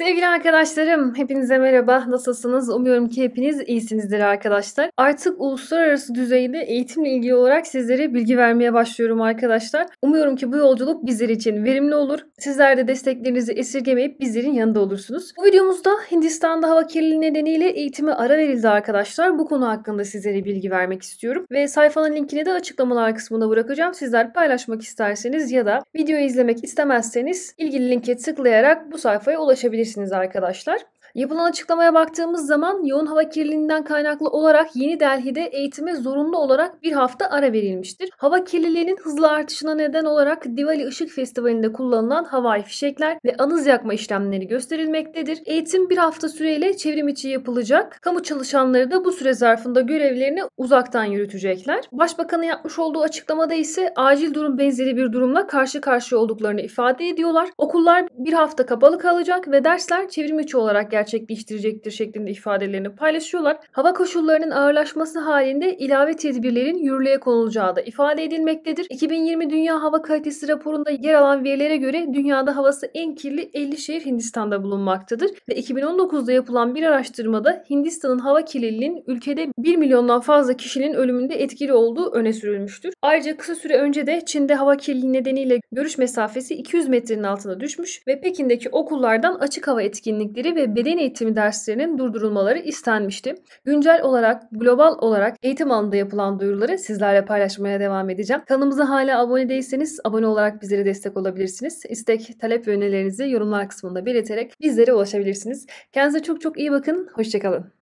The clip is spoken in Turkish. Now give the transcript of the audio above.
Sevgili arkadaşlarım, hepinize merhaba. Nasılsınız? Umuyorum ki hepiniz iyisinizdir arkadaşlar. Artık uluslararası düzeyde eğitimle ilgili olarak sizlere bilgi vermeye başlıyorum arkadaşlar. Umuyorum ki bu yolculuk bizler için verimli olur. Sizler de desteklerinizi esirgemeyip bizlerin yanında olursunuz. Bu videomuzda Hindistan'da hava kirliliği nedeniyle eğitime ara verildi arkadaşlar. Bu konu hakkında sizlere bilgi vermek istiyorum. Ve sayfanın linkini de açıklamalar kısmına bırakacağım. Sizler paylaşmak isterseniz ya da videoyu izlemek istemezseniz ilgili linke tıklayarak bu sayfaya ulaşabilirsiniz bulabilirsiniz arkadaşlar. Yapılan açıklamaya baktığımız zaman yoğun hava kirliliğinden kaynaklı olarak Yeni Delhi'de eğitime zorunlu olarak bir hafta ara verilmiştir. Hava kirliliğinin hızlı artışına neden olarak Diwali Işık Festivali'nde kullanılan havai fişekler ve anız yakma işlemleri gösterilmektedir. Eğitim bir hafta süreyle çevrim içi yapılacak. Kamu çalışanları da bu süre zarfında görevlerini uzaktan yürütecekler. Başbakanın yapmış olduğu açıklamada ise acil durum benzeri bir durumla karşı karşıya olduklarını ifade ediyorlar. Okullar bir hafta kapalı kalacak ve ders dersler çevrim içi olarak gerçekleştirecektir şeklinde ifadelerini paylaşıyorlar. Hava koşullarının ağırlaşması halinde ilave tedbirlerin yürürlüğe konulacağı da ifade edilmektedir. 2020 Dünya Hava Kalitesi raporunda yer alan verilere göre dünyada havası en kirli 50 şehir Hindistan'da bulunmaktadır ve 2019'da yapılan bir araştırmada Hindistan'ın hava kirliliğinin ülkede 1 milyondan fazla kişinin ölümünde etkili olduğu öne sürülmüştür. Ayrıca kısa süre önce de Çin'de hava kirliliği nedeniyle görüş mesafesi 200 metrenin altına düşmüş ve Pekin'deki okullardan açık hava etkinlikleri ve beden eğitimi derslerinin durdurulmaları istenmişti. Güncel olarak, global olarak eğitim alanında yapılan duyuruları sizlerle paylaşmaya devam edeceğim. Kanalımıza hala abone değilseniz abone olarak bizlere destek olabilirsiniz. İstek, talep ve önerilerinizi yorumlar kısmında belirterek bizlere ulaşabilirsiniz. Kendinize çok çok iyi bakın. Hoşçakalın.